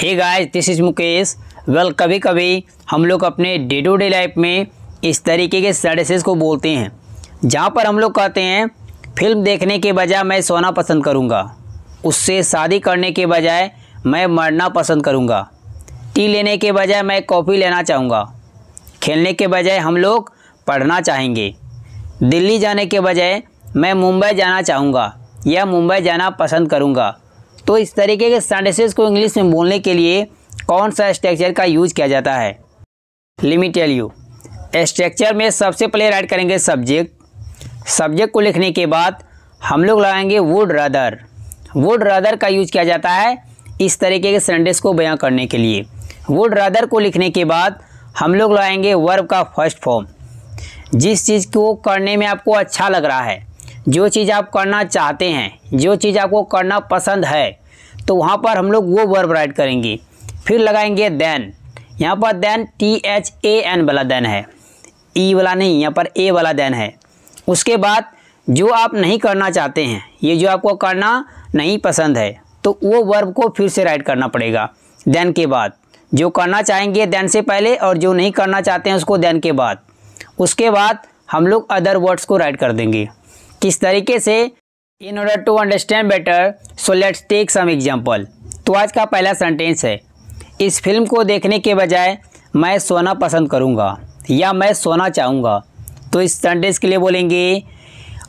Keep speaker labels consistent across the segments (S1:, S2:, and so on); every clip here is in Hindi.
S1: hey guys this is Mukesh well कभी कभी हम लोग अपने डे टू डे लाइफ में इस तरीके के सर्विसेज को बोलते हैं जहाँ पर हम लोग कहते हैं फिल्म देखने के बजाय मैं सोना पसंद करूँगा उससे शादी करने के बजाय मैं मरना पसंद करूँगा टी लेने के बजाय मैं कॉफ़ी लेना चाहूँगा खेलने के बजाय हम लोग पढ़ना चाहेंगे दिल्ली जाने के बजाय मैं मुंबई जाना चाहूँगा या मुंबई जाना पसंद करूँगा तो इस तरीके के सेंटेंसेस को इंग्लिश में बोलने के लिए कौन सा स्ट्रक्चर का यूज किया जाता है लिमिटेल यू स्ट्रक्चर में सबसे पहले राइट करेंगे सब्जेक्ट सब्जेक्ट को लिखने के बाद हम लोग लगाएंगे वुड रदर वुड रदर का यूज किया जाता है इस तरीके के सेंटेंस को बयां करने के लिए वुड रदर को लिखने के बाद हम लोग लगाएंगे वर्ब का फर्स्ट फॉर्म जिस चीज़ को करने में आपको अच्छा लग रहा है जो चीज़ आप करना चाहते हैं जो चीज़ आपको करना पसंद है तो वहाँ पर हम लोग वो वर्ब राइट करेंगे फिर लगाएंगे देन यहाँ पर then T H A N वाला देन है ई e वाला नहीं यहाँ पर ए वाला देन है उसके बाद जो आप नहीं करना चाहते हैं ये जो आपको करना नहीं पसंद है तो वो वर्ब को फिर से राइट करना पड़ेगा देन के बाद जो करना चाहेंगे देन से पहले और जो नहीं करना चाहते हैं उसको देन के बाद उसके बाद हम लोग अदर वर्ड्स को राइट कर देंगे किस तरीके से in order to understand better so let's take some example तो आज का पहला सेंटेंस है इस फिल्म को देखने के बजाय मैं सोना पसंद करूँगा या मैं सोना चाहूँगा तो इस सेंटेंस के लिए बोलेंगे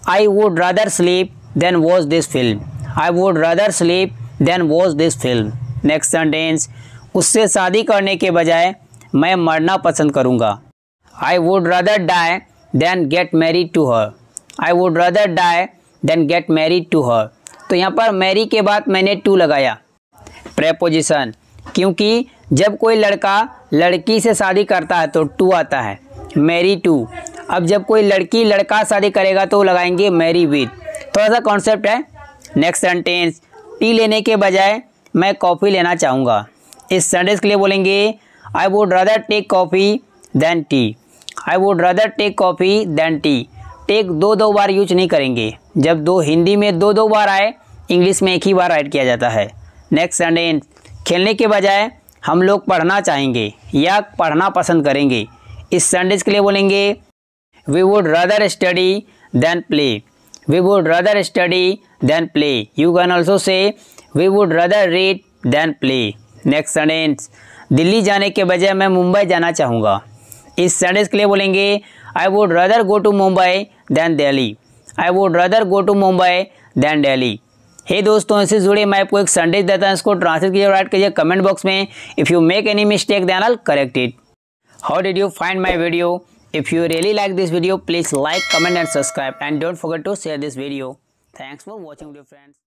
S1: I would rather sleep than watch this film I would rather sleep than watch this film next sentence उससे शादी करने के बजाय मैं मरना पसंद करूँगा I would rather die than get married to her I would rather die than get married to her तो यहाँ पर मैरी के बाद मैंने टू लगाया प्रेपोजिशन क्योंकि जब कोई लड़का लड़की से शादी करता है तो टू आता है मैरी टू अब जब कोई लड़की लड़का शादी करेगा तो लगाएंगे मैरी विद थोड़ा सा कॉन्सेप्ट है नेक्स्ट सेंटेंस टी लेने के बजाय मैं कॉफ़ी लेना चाहूँगा इस सेंटेंस के लिए बोलेंगे I would rather take coffee than tea I would rather take coffee than tea take दो दो बार यूज नहीं करेंगे जब दो हिंदी में दो दो बार आए इंग्लिश में एक ही बार ऐड किया जाता है नेक्स्ट सेंटेंस खेलने के बजाय हम लोग पढ़ना चाहेंगे या पढ़ना पसंद करेंगे इस सेंटेंस के लिए बोलेंगे we would rather study than play we would rather study than play you can also say we would rather read than play next sentence Delhi जाने के बजाय मैं मुंबई जाना चाहूँगा इस सेंटेंस के लिए बोलेंगे I would rather go to Mumbai than Delhi I would rather go to Mumbai than Delhi हे दोस्तों इससे जुड़े मैं आपको एक संडेज देता हूँ इसको ट्रांसलेट कीजिए राइट कीजिए कमेंट बॉक्स में if you make any mistake then I'll correct it how did you find my video if you really like this video please like comment and subscribe and don't forget to share this video thanks for watching dear friends